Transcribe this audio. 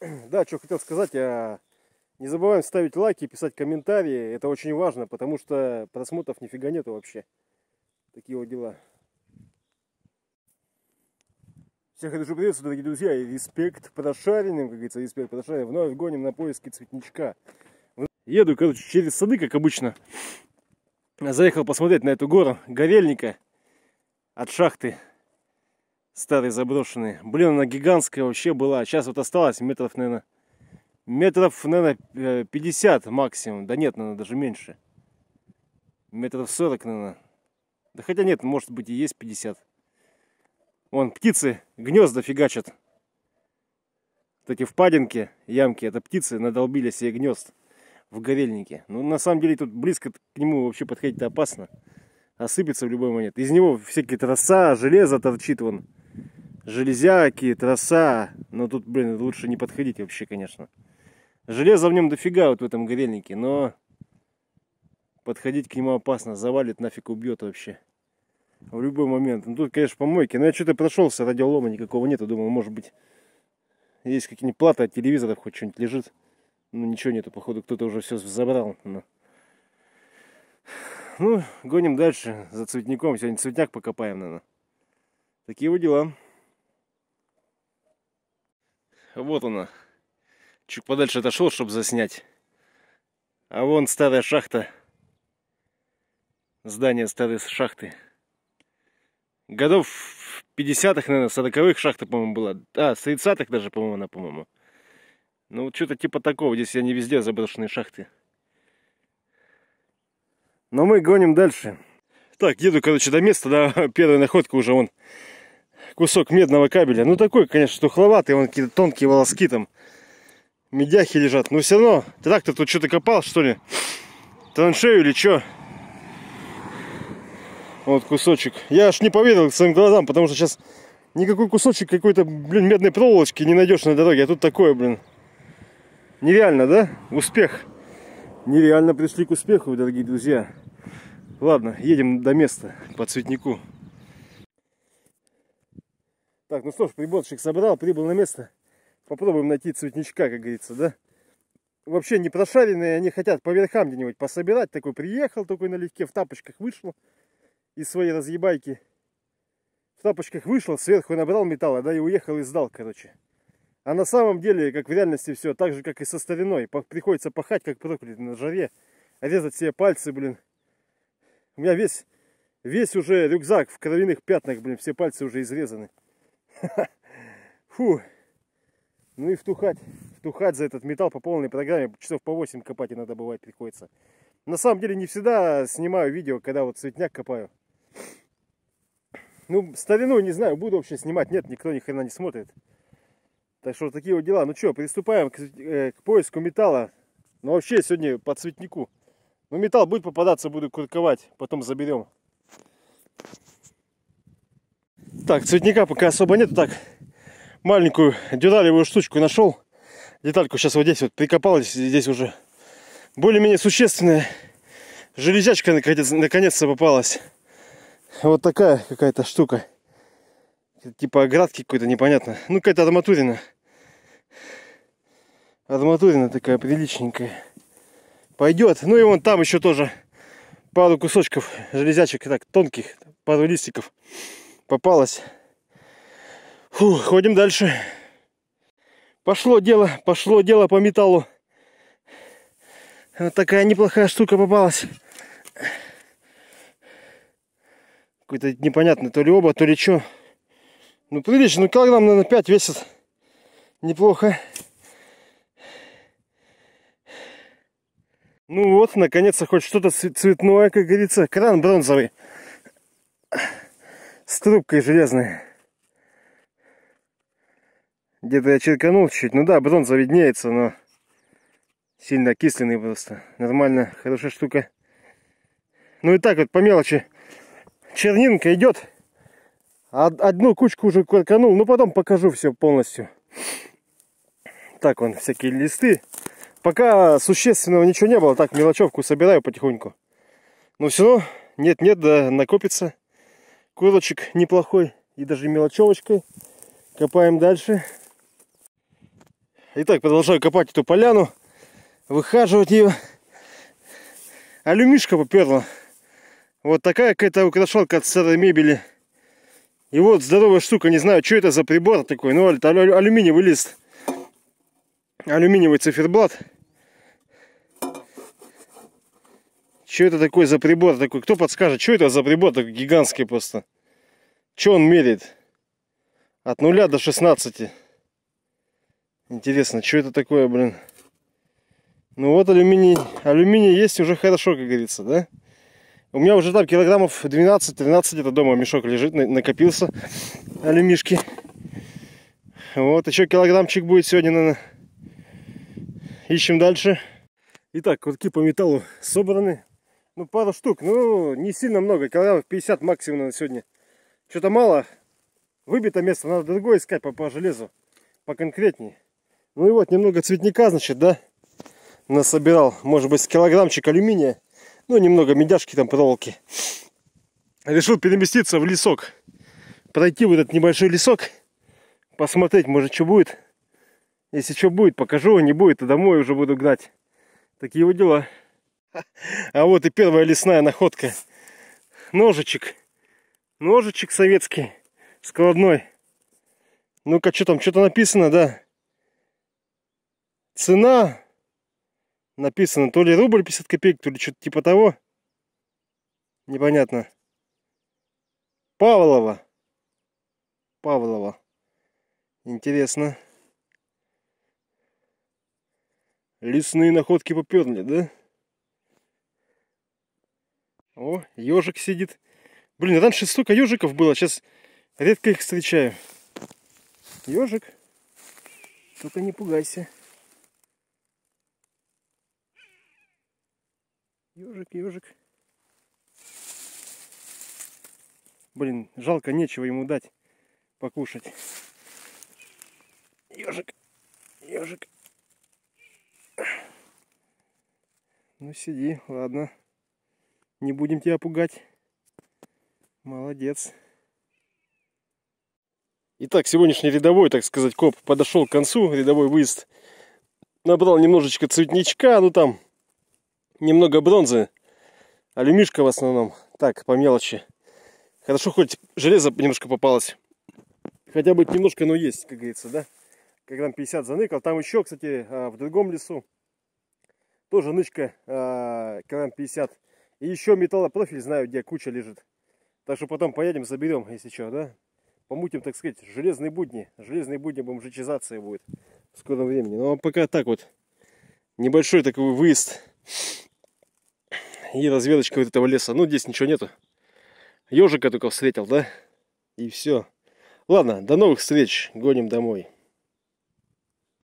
да, что хотел сказать, а не забываем ставить лайки, писать комментарии. Это очень важно, потому что просмотров нифига нету вообще. Такие вот дела. Всех это же приветствую, дорогие друзья, и респект прошаренным, как говорится, респект прошаренным. Вновь гоним на поиски цветничка. Еду, короче, через сады, как обычно. Заехал посмотреть на эту гору Горельника от шахты старые заброшенные. Блин, она гигантская вообще была. Сейчас вот осталось метров, наверное, метров, наверное, э, 50 максимум. Да нет, наверное, даже меньше. Метров 40, наверное. Да хотя нет, может быть и есть 50. Вон, птицы гнезда фигачат. такие впадинки, ямки, это птицы надолбили себе гнезд в горельнике. Ну, на самом деле, тут близко к нему вообще подходить-то опасно. Осыпется в любой момент. Из него всякие троса, железо торчит вон железяки, троса. Но тут, блин, лучше не подходить вообще, конечно. Железа в нем дофига вот в этом горельнике, но подходить к нему опасно. Завалит, нафиг убьет вообще. В любой момент. Ну тут, конечно, помойки. Но я что-то прошелся, радиолома никакого нету. Думал, может быть, есть какие-нибудь платы от телевизоров, хоть что-нибудь лежит. Ну ничего нету, походу, кто-то уже все забрал. Но... Ну, гоним дальше за цветником. Сегодня цветняк покопаем, наверное. Такие вот дела. Вот она. Чуть подальше отошел, чтобы заснять. А вон старая шахта. Здание старой шахты. Годов 50-х, наверное, 40-х шахта, по-моему, была. А, с 30-х даже, по-моему, она, по-моему. Ну, вот что-то типа такого. Здесь я не везде а заброшенные шахты. Но мы гоним дальше. Так, еду, короче, до места, да, первая находка уже вон кусок медного кабеля. Ну такой, конечно, тухловатый, он какие-то тонкие волоски там. Медяхи лежат. Но все равно, ты так-то тут что-то копал, что ли? Траншею или что? Вот кусочек. Я аж не поверил своим глазам, потому что сейчас никакой кусочек какой-то, блин, медной проволочки не найдешь на дороге. А тут такое, блин. Нереально, да? Успех. Нереально пришли к успеху, дорогие друзья. Ладно, едем до места по цветнику. Так, ну что ж, приборчик собрал, прибыл на место. Попробуем найти цветничка, как говорится, да? Вообще не прошаренные, они хотят по верхам где-нибудь пособирать. Такой приехал, такой налегке, в тапочках вышел из своей разъебайки. В тапочках вышел, сверху набрал металла, да, и уехал и сдал, короче. А на самом деле, как в реальности все, так же, как и со стариной. Приходится пахать, как проклятый на жаре. Резать себе пальцы, блин. У меня весь, весь уже рюкзак в кровяных пятнах, блин, все пальцы уже изрезаны. Фу. Ну и втухать. Втухать за этот металл по полной программе. Часов по 8 копать иногда бывает приходится. На самом деле не всегда снимаю видео, когда вот цветняк копаю. Ну, старину не знаю, буду вообще снимать. Нет, никто ни хрена не смотрит. Так что такие вот дела. Ну что, приступаем к, э, к поиску металла. Ну вообще сегодня по цветнику. Ну металл будет попадаться, буду курковать. Потом заберем. Так, цветника пока особо нет. Так, маленькую дюдалевую штучку нашел. Детальку сейчас вот здесь вот прикопал. Здесь, здесь уже более-менее существенная железячка наконец-то наконец попалась. Вот такая какая-то штука. Типа оградки какой-то, непонятно. Ну, какая-то арматурина. Арматурина такая приличненькая. Пойдет. Ну и вон там еще тоже пару кусочков железячек, так, тонких, пару листиков попалась. Фу, ходим дальше. Пошло дело, пошло дело по металлу. Вот такая неплохая штука попалась. Какой-то непонятный, то ли оба, то ли что. Ну, прилично, ну килограмм, наверное, 5 весит. Неплохо. Ну вот, наконец-то хоть что-то цветное, как говорится. Кран бронзовый с трубкой железной. Где-то я черканул чуть. Ну да, бронза виднеется, но сильно окисленный просто. Нормально, хорошая штука. Ну и так вот по мелочи. Чернинка идет. Одну кучку уже карканул, но ну потом покажу все полностью. Так, вон всякие листы. Пока существенного ничего не было, так мелочевку собираю потихоньку. Но все равно, нет-нет, да накопится. Койлочек неплохой и даже мелочевочкой. Копаем дальше. Итак, продолжаю копать эту поляну, выхаживать ее. Алюмишка поперла. Вот такая какая-то украшалка от старой мебели. И вот здоровая штука, не знаю, что это за прибор такой, ну, алюминиевый лист. Алюминиевый циферблат. Что это такое за прибор такой? Кто подскажет, что это за прибор такой гигантский просто? Что он меряет? От 0 до 16. Интересно, что это такое, блин? Ну вот алюминий. Алюминий есть уже хорошо, как говорится, да? У меня уже там килограммов 12-13 это дома мешок лежит, накопился алюмишки. Вот, еще килограммчик будет сегодня, наверное. Ищем дальше. Итак, курки по металлу собраны. Ну, пару штук. Ну, не сильно много. Килограммов 50 максимум на сегодня. Что-то мало. Выбито место. Надо другое искать по, по железу. Поконкретнее. Ну и вот, немного цветника, значит, да? Насобирал. Может быть, килограммчик алюминия. Ну, немного медяшки там, проволоки. Решил переместиться в лесок. Пройти в этот небольшой лесок. Посмотреть, может, что будет. Если что будет, покажу. Не будет, то домой уже буду гнать. Такие вот дела. А вот и первая лесная находка. Ножичек. Ножичек советский. Складной. Ну-ка, что там? Что-то написано, да? Цена. Написано то ли рубль 50 копеек, то ли что-то типа того. Непонятно. Павлова. Павлова. Интересно. Лесные находки поперли, да? О, ежик сидит. Блин, а раньше столько ежиков было, сейчас редко их встречаю. Ежик. Только не пугайся. Ежик, ежик. Блин, жалко, нечего ему дать покушать. Ежик, ежик. Ну сиди, ладно. Не будем тебя пугать. Молодец. Итак, сегодняшний рядовой, так сказать, коп подошел к концу, рядовой выезд. Набрал немножечко цветничка, ну там немного бронзы, алюмишка в основном. Так, по мелочи. Хорошо, хоть железо немножко попалось. Хотя бы немножко, но есть, как говорится, да? Как грамм 50 заныкал. Там еще, кстати, а, в другом лесу тоже нычка а, килограмм 50 и еще металлопрофиль знаю, где куча лежит. Так что потом поедем, заберем, если что, да? Помутим, так сказать, железные будни. Железные будни бомжичизации будет в скором времени. Но ну, а пока так вот. Небольшой такой выезд. И разведочка вот этого леса. Ну, здесь ничего нету. Ежика только встретил, да? И все. Ладно, до новых встреч. Гоним домой.